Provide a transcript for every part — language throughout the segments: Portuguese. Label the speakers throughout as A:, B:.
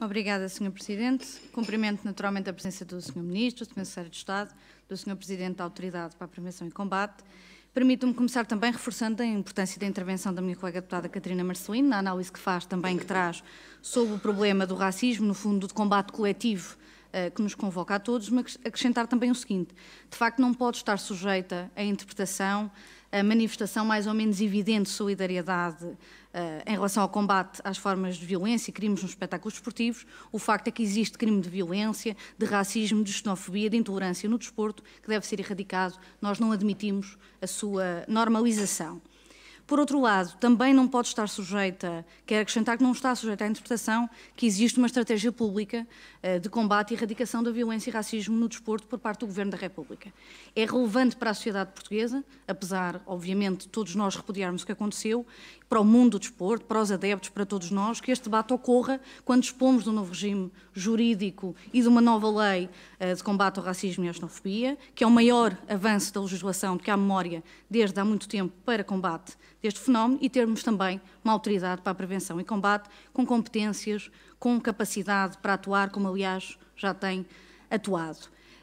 A: Obrigada, Sr. Presidente. Cumprimento naturalmente a presença do Sr. Ministro, do Secretário de Estado, do Sr. Presidente da Autoridade para a Prevenção e Combate. Permito-me começar também reforçando a importância da intervenção da minha colega deputada Catarina Marcelino, na análise que faz também, que traz sobre o problema do racismo, no fundo, de combate coletivo eh, que nos convoca a todos, mas acrescentar também o seguinte: de facto, não pode estar sujeita à interpretação a manifestação mais ou menos evidente de solidariedade uh, em relação ao combate às formas de violência e crimes nos espetáculos esportivos. O facto é que existe crime de violência, de racismo, de xenofobia, de intolerância no desporto, que deve ser erradicado. Nós não admitimos a sua normalização. Por outro lado, também não pode estar sujeita, quero acrescentar que não está sujeita à interpretação que existe uma estratégia pública eh, de combate e erradicação da violência e racismo no desporto por parte do Governo da República. É relevante para a sociedade portuguesa, apesar, obviamente, de todos nós repudiarmos o que aconteceu, para o mundo do desporto, para os adeptos, para todos nós, que este debate ocorra quando dispomos de um novo regime jurídico e de uma nova lei eh, de combate ao racismo e à xenofobia, que é o maior avanço da legislação que há memória desde há muito tempo para combate deste fenómeno e termos também uma autoridade para a prevenção e combate com competências, com capacidade para atuar, como aliás já tem atuado.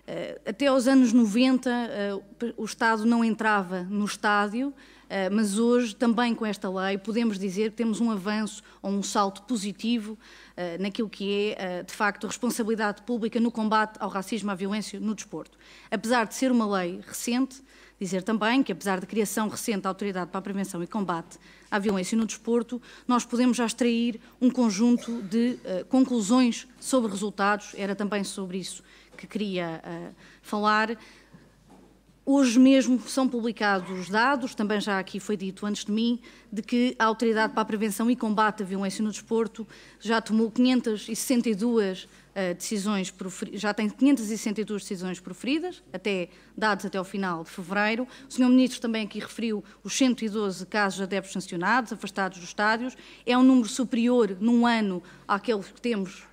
A: Eh, até aos anos 90, eh, o Estado não entrava no estádio, eh, mas hoje, também com esta lei, podemos dizer que temos um avanço ou um salto positivo eh, naquilo que é, eh, de facto, a responsabilidade pública no combate ao racismo, e à violência no desporto. Apesar de ser uma lei recente, dizer também que, apesar da criação recente da Autoridade para a Prevenção e Combate à Violência no Desporto, nós podemos já extrair um conjunto de conclusões sobre resultados, era também sobre isso que queria falar. Hoje mesmo são publicados dados, também já aqui foi dito antes de mim, de que a Autoridade para a Prevenção e Combate à Violência no Desporto já tomou 562 uh, eh, decisões, já tem 562 decisões proferidas, até, dados até ao final de fevereiro. O Sr. Ministro também aqui referiu os 112 casos de adeptos sancionados, afastados dos estádios. É um número superior num ano àquele que temos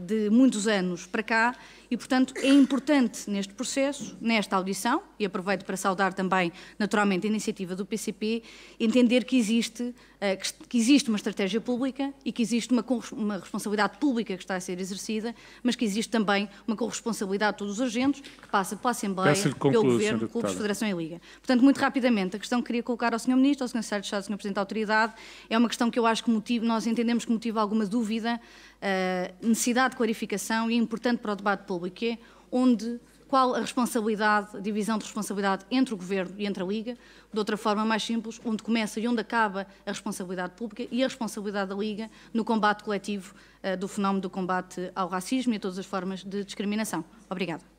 A: de muitos anos para cá e, portanto, é importante neste processo, nesta audição, e aproveito para saudar também, naturalmente, a iniciativa do PCP, entender que existe eh, que, existe uma estratégia pública e que existe uma, uma responsabilidade pública que está a ser exercida, mas que existe também uma corresponsabilidade de todos os agentes, que passa pela Assembleia, concluir, pelo Governo, clubes, Federação e Liga. Portanto, muito rapidamente, a questão que queria colocar ao Sr. Ministro, ao Sr. Secretário de Estado, ao Sr. Presidente da Autoridade, é uma questão que eu acho que motiva, nós entendemos que motiva alguma dúvida, eh, necessidade de clarificação e é importante para o debate público, que é onde qual a responsabilidade, a divisão de responsabilidade entre o Governo e entre a Liga, de outra forma mais simples, onde começa e onde acaba a responsabilidade pública e a responsabilidade da Liga no combate coletivo uh, do fenómeno do combate ao racismo e a todas as formas de discriminação. Obrigada.